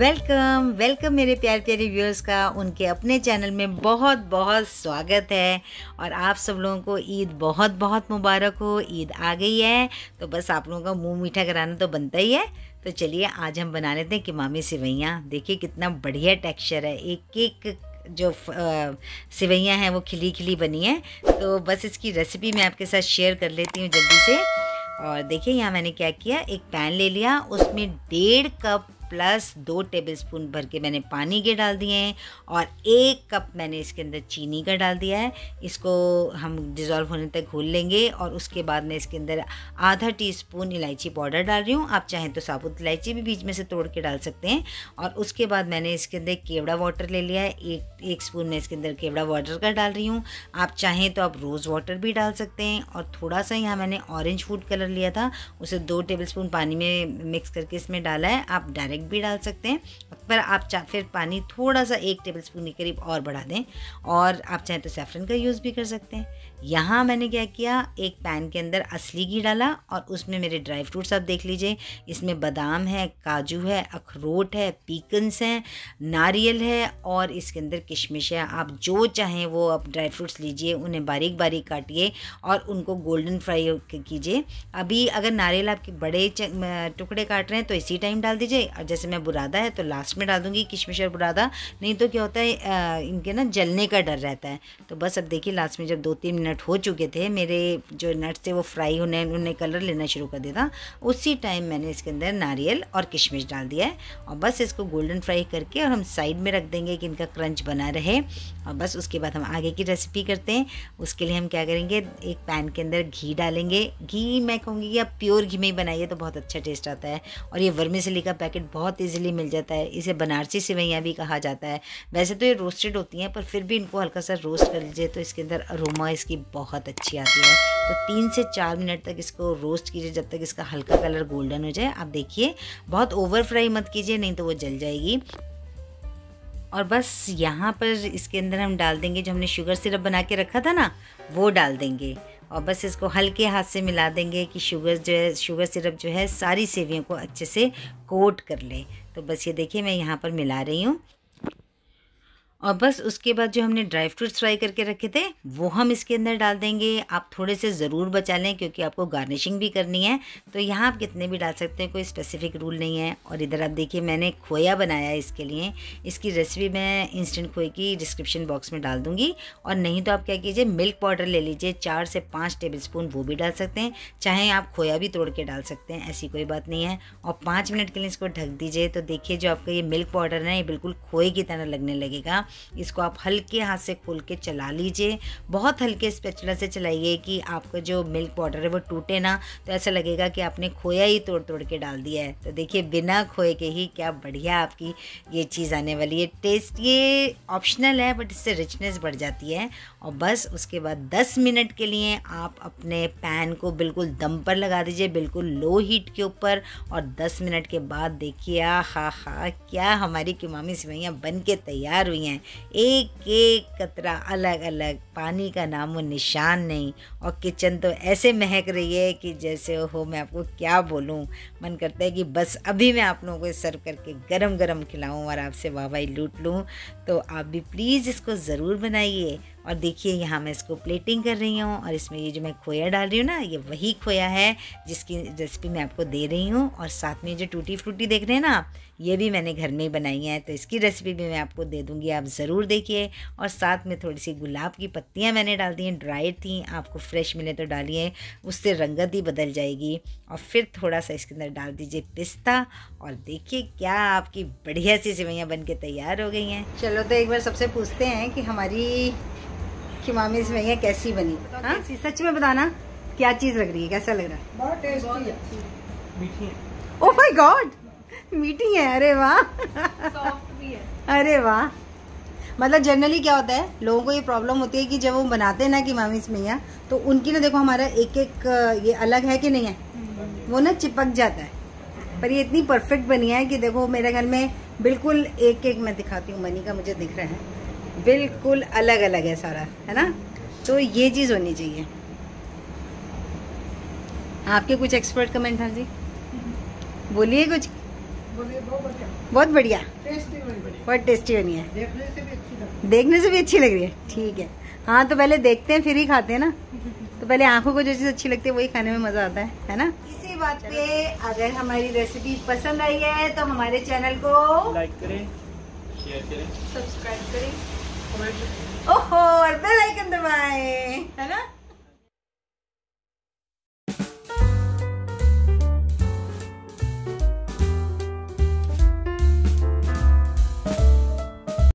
Welcome welcome मेरे प्यार प्यारे व्यूअर्स का उनके अपने चैनल में बहुत बहुत स्वागत है और आप सब लोगों को ईद बहुत बहुत मुबारक हो ईद आ गई है तो बस आप लोगों का मुंह मीठा कराना तो बनता ही है तो चलिए आज हम बना लेते हैं कि मामी सिवैयाँ देखिए कितना बढ़िया टेक्सचर है एक एक जो सिवैयाँ हैं वो खिली खिली बनी है तो बस इसकी रेसिपी मैं आपके साथ शेयर कर लेती हूँ जल्दी से और देखिए यहाँ मैंने क्या किया एक पैन ले लिया उसमें डेढ़ कप प्लस दो टेबल स्पून भर के मैंने पानी के डाल दिए हैं और एक कप मैंने इसके अंदर चीनी का डाल दिया है इसको हम डिज़ोल्व होने तक घोल लेंगे और उसके बाद मैं इसके अंदर आधा टी स्पून इलायची पाउडर डाल रही हूँ आप चाहें तो साबुत इलायची भी बीच में से तोड़ के डाल सकते हैं और उसके बाद मैंने इसके अंदर केवड़ा वाटर ले लिया है एक एक स्पून मैं इसके अंदर केवड़ा वाटर का डाल रही हूँ आप चाहें तो आप रोज़ वाटर भी डाल सकते हैं और थोड़ा सा यहाँ मैंने ऑरेंज फूड कलर लिया था उसे दो टेबल स्पून पानी में मिक्स करके इसमें डाला है आप डायरेक्ट एग भी डाल सकते हैं पर आप चाह फिर पानी थोड़ा सा एक टेबल स्पून के करीब और बढ़ा दें और आप चाहें तो सेफ्रन का यूज़ भी कर सकते हैं यहाँ मैंने क्या किया एक पैन के अंदर असली घी डाला और उसमें मेरे ड्राई फ्रूट्स आप देख लीजिए इसमें बादाम है काजू है अखरोट है पीकन्स हैं नारियल है और इसके अंदर किशमिश है आप जो चाहें वो आप ड्राई फ्रूट्स लीजिए उन्हें बारीक बारीक काटिए और उनको गोल्डन फ्राई कीजिए अभी अगर नारियल आपके बड़े टुकड़े काट रहे हैं तो इसी टाइम डाल दीजिए और जैसे मैं बुरादा है तो लास्ट में डाल दूँगी किशमिश और बुरादा नहीं तो क्या होता है इनके ना जलने का डर रहता है तो बस अब देखिए लास्ट में जब दो तीन मिनट हो चुके थे मेरे जो नट्स थे वो फ्राई होने उन्हें कलर लेना शुरू कर दिया था उसी टाइम मैंने इसके अंदर नारियल और किशमिश डाल दिया है और बस इसको गोल्डन फ्राई करके और हम साइड में रख देंगे कि इनका क्रंच बना रहे और बस उसके बाद हम आगे की रेसिपी करते हैं उसके लिए हम क्या करेंगे एक पैन के अंदर घी डालेंगे घी मैं कहूँगी कि आप प्योर घी में ही बनाइए तो बहुत अच्छा टेस्ट आता है और ये वर्मी सिली का पैकेट बहुत बहुत ईजिली मिल जाता है इसे बनारसी सिवैयाँ भी कहा जाता है वैसे तो ये रोस्टेड होती हैं पर फिर भी इनको हल्का सा रोस्ट कर लीजिए तो इसके अंदर अरोमा इसकी बहुत अच्छी आती है तो तीन से चार मिनट तक इसको रोस्ट कीजिए जब तक इसका हल्का कलर गोल्डन हो जाए आप देखिए बहुत ओवर फ्राई मत कीजिए नहीं तो वो जल जाएगी और बस यहाँ पर इसके अंदर हम डाल देंगे जो हमने शुगर सिरप बना के रखा था ना वो डाल देंगे और बस इसको हल्के हाथ से मिला देंगे कि शुगर जो है शुगर सिरप जो है सारी सेवियों को अच्छे से कोट कर ले तो बस ये देखिए मैं यहाँ पर मिला रही हूँ और बस उसके बाद जो हमने ड्राई फ्रूट्स फ्राई करके रखे थे वो हम इसके अंदर डाल देंगे आप थोड़े से ज़रूर बचा लें क्योंकि आपको गार्निशिंग भी करनी है तो यहाँ आप कितने भी डाल सकते हैं कोई स्पेसिफिक रूल नहीं है और इधर आप देखिए मैंने खोया बनाया है इसके लिए इसकी रेसिपी मैं इंस्टेंट खोए की डिस्क्रिप्शन बॉक्स में डाल दूँगी और नहीं तो आप क्या कीजिए मिल्क पाउडर ले लीजिए चार से पाँच टेबल स्पून वो भी डाल सकते हैं चाहे आप खोया भी तोड़ के डाल सकते हैं ऐसी कोई बात नहीं है और पाँच मिनट के लिए इसको ढक दीजिए तो देखिए जो आपका ये मिल्क पाउडर है ये बिल्कुल खोए की तरह लगने लगेगा इसको आप हल्के हाथ से खोल के चला लीजिए बहुत हल्के स्पेचुला से चलाइए कि आपका जो मिल्क पाउडर है वो टूटे ना तो ऐसा लगेगा कि आपने खोया ही तोड़ तोड़ के डाल दिया है तो देखिए बिना खोए के ही क्या बढ़िया आपकी ये चीज़ आने वाली है टेस्ट ये ऑप्शनल है बट इससे रिचनेस बढ़ जाती है और बस उसके बाद दस मिनट के लिए आप अपने पैन को बिल्कुल दम पर लगा दीजिए बिल्कुल लो हीट के ऊपर और दस मिनट के बाद देखिए आ हा हा क्या हमारी किमामी सिवैयाँ बन के तैयार हुई हैं एक एक कतरा अलग अलग पानी का नामो निशान नहीं और किचन तो ऐसे महक रही है कि जैसे हो मैं आपको क्या बोलूँ मन करता है कि बस अभी मैं आप लोगों को सर्व करके गरम गरम खिलाऊँ और आपसे वाहवाही लूट लूँ तो आप भी प्लीज़ इसको ज़रूर बनाइए और देखिए यहाँ मैं इसको प्लेटिंग कर रही हूँ और इसमें ये जो मैं खोया डाल रही हूँ ना ये वही खोया है जिसकी रेसिपी मैं आपको दे रही हूँ और साथ में जो टूटी फ्रूटी देख रहे हैं ना ये भी मैंने घर में ही बनाई है तो इसकी रेसिपी भी मैं आपको दे दूँगी आप ज़रूर देखिए और साथ में थोड़ी सी गुलाब की पत्तियाँ मैंने डाल दी हैं ड्राइड थी आपको फ्रेश मिले तो डालिए उससे रंगत ही बदल जाएगी और फिर थोड़ा सा इसके अंदर डाल दीजिए पिस्ता और देखिए क्या आपकी बढ़िया सी सेवैयाँ बन के तैयार हो गई हैं चलो तो एक बार सबसे पूछते हैं कि हमारी आपकी मामी से भैया कैसी बनी हाँ सच में बताना क्या चीज लग रही है कैसा लग रहा है बहुत मीठी है ओह माय गॉड मीठी है अरे वाह अरे वाह मतलब जनरली क्या होता है लोगों को ये प्रॉब्लम होती है कि जब वो बनाते हैं ना कि मामी इसमें तो उनकी ना देखो हमारा एक एक ये अलग है कि नहीं है वो ना चिपक जाता है पर ये इतनी परफेक्ट बनी है कि देखो मेरे घर में बिल्कुल एक एक मैं दिखाती हूँ मनी का मुझे दिख रहा है बिल्कुल अलग अलग है सारा है ना तो ये चीज़ होनी चाहिए आपके कुछ एक्सपर्ट कमेंट हैं जी हम्म। बोलिए कुछ बहुत बढ़िया बहुत टेस्टी बनी है देखने से भी अच्छी लग देखने से भी अच्छी लग रही है ठीक है हाँ तो पहले देखते हैं फिर ही खाते हैं ना तो पहले आंखों को जो चीज़ अच्छी लगती है वही खाने में मज़ा आता है है ना इसी बात पे अगर हमारी रेसिपी पसंद आई है तो हमारे चैनल को लाइक करें शेयर करें सब्सक्राइब करें ओहो और बेल है ना